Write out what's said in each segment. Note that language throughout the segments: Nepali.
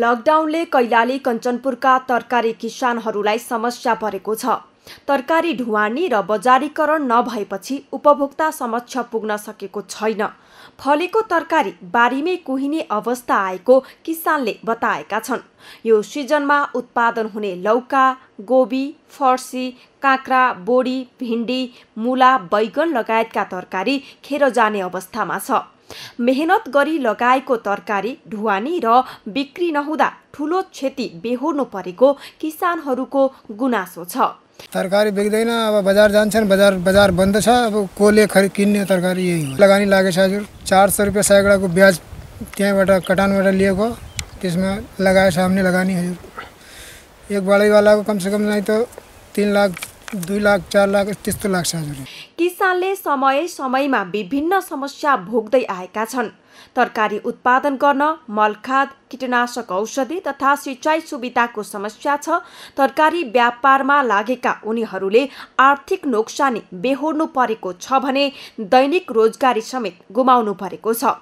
लकडाउनले कैलाली कञ्चनपुरका तरकारी किसानहरूलाई समस्या परेको छ तरकारी ढुवानी र बजारीकरण नभएपछि उपभोक्ता समक्ष पुग्न सकेको छैन फलेको तरकारी बारीमै कुहिने अवस्था आएको किसानले बताएका छन् यो सिजनमा उत्पादन हुने लौका गोबी फर्सी काँक्रा बोडी भिन्डी मुला बैगन लगायतका तरकारी खेर जाने अवस्थामा छ मेहनत गरी लगाएको तरकारी ढुवानी र बिक्री नहुँदा ठुलो क्षति बेहोर्नु परेको किसानहरूको गुनासो छ तरकारी बिक्दैन अब बजार जान्छन् बजार बजार बन्द छ अब कसले खरिद किन्ने तरकारी यही हो लगानी लागेछ हजुर चार सौ रुपियाँ सैकडाको ब्याज त्यहाँबाट कटानबाट लिएको त्यसमा लगाएछ हामीले लगानी हजुर एक बाडैवालाको कमसेकम नै त तिन लाख दुई लाख चार लाख त्यस्तो लाग्छ हजुर किसानले समय समयमा विभिन्न समस्या भोग्दै आएका छन् तरकारी उत्पादन गर्न मल खाद कीटनाशक औषधि तथा सिँचाइ सुविधाको समस्या छ तरकारी व्यापारमा लागेका उनीहरूले आर्थिक नोक्सानी बेहोर्नु परेको छ भने दैनिक रोजगारी समेत गुमाउनु परेको छ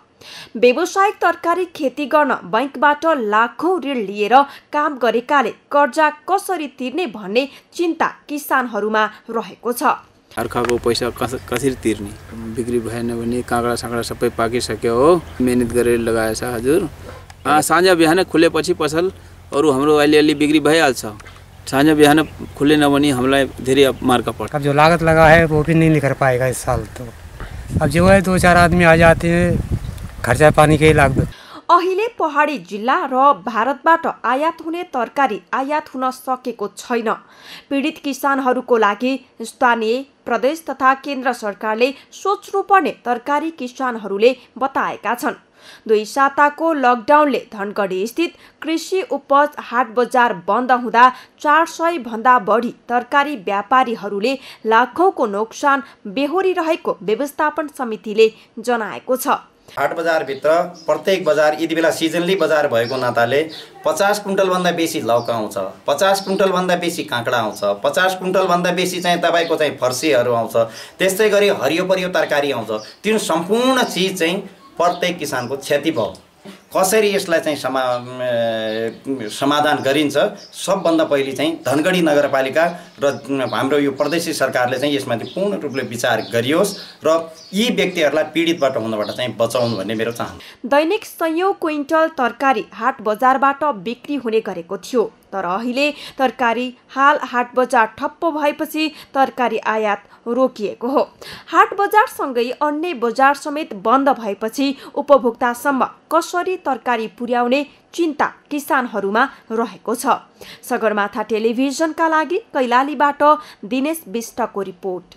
व्यावसायिक तरकारी खेती गर्न बैङ्कबाट लाखौँ ऋण लिएर काम गरेकाले कर्जा कसरी तिर्ने भन्ने चिन्ता किसानहरूमा रहेको छ अर्काको पैसा कस कसरी तिर्ने बिक्री भएन भने काँक्रा साँक्रा सबै पाकिसक्यो हो मेहनत गरेर लगाएछ हजुर साँझ बिहान खुलेपछि पसल अरू हाम्रो अलिअलि बिक्री भइहाल्छ साँझ बिहान खुलेन भने हामीलाई धेरै मार्क पर्छ अब जो लागत लगा है वो भी नहीं पाएगा इस साल तो अब जो है दो चार आदमी आ जाते खर्च पानीकै लाग्दो अहिले पहाडी जिल्ला र भारतबाट आयात हुने तरकारी आयात हुन सकेको छैन पीडित किसानहरूको लागि स्थानीय प्रदेश तथा केन्द्र सरकारले सोच्नुपर्ने तरकारी किसानहरूले बताएका छन् दुई साताको लकडाउनले धनगढी स्थित कृषि उपज हाट बजार बन्द हुँदा चार सय भन्दा बढी तरकारी व्यापारीहरूले लाखौँको नोक्सान बेहोरिरहेको व्यवस्थापन समितिले जनाएको छ हाट बजारभित्र प्रत्येक बजार यति बेला सिजनली बजार भएको नाताले पचास कुन्टलभन्दा बेसी लौका आउँछ पचास कुन्टलभन्दा बेसी काँक्रा आउँछ पचास कुन्टलभन्दा बेसी चाहिँ तपाईँको चाहिँ फर्सीहरू आउँछ त्यस्तै गरी हरियो परियो तरकारी आउँछ त्यो सम्पूर्ण चिज चाहिँ प्रत्येक किसानको क्षति भयो कसरी यसलाई चाहिँ समा समाधान गरिन्छ सबभन्दा पहिले चाहिँ धनगढी नगरपालिका र हाम्रो यो प्रदेशी सरकारले चाहिँ यसमाथि पूर्ण रूपले विचार गरियोस् र यी व्यक्तिहरूलाई पीडितबाट हुनबाट चाहिँ बचाउनु भन्ने मेरो चाहना दैनिक सयौँ क्विन्टल तरकारी हाट बजारबाट बिक्री हुने गरेको थियो तर अहिले तरकारी हाल हाट बजार ठप्प भएपछि तरकारी आयात रोकिएको हो हाट बजारसँगै अन्य बजार समेत बन्द भएपछि उपभोक्तासम्म कसरी तरकारी पुर्याउने चिन्ता किसानहरूमा रहेको छ सगरमाथा टेलिभिजनका लागि कैलालीबाट दिनेश विष्टको रिपोर्ट